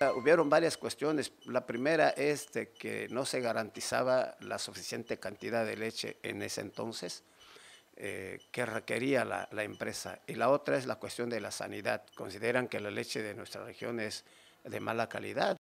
Ah, hubieron varias cuestiones. La primera es este, que no se garantizaba la suficiente cantidad de leche en ese entonces eh, que requería la, la, empresa. Y la otra es la cuestión de la sanidad. Consideran que la leche de nuestra región es de mala calidad.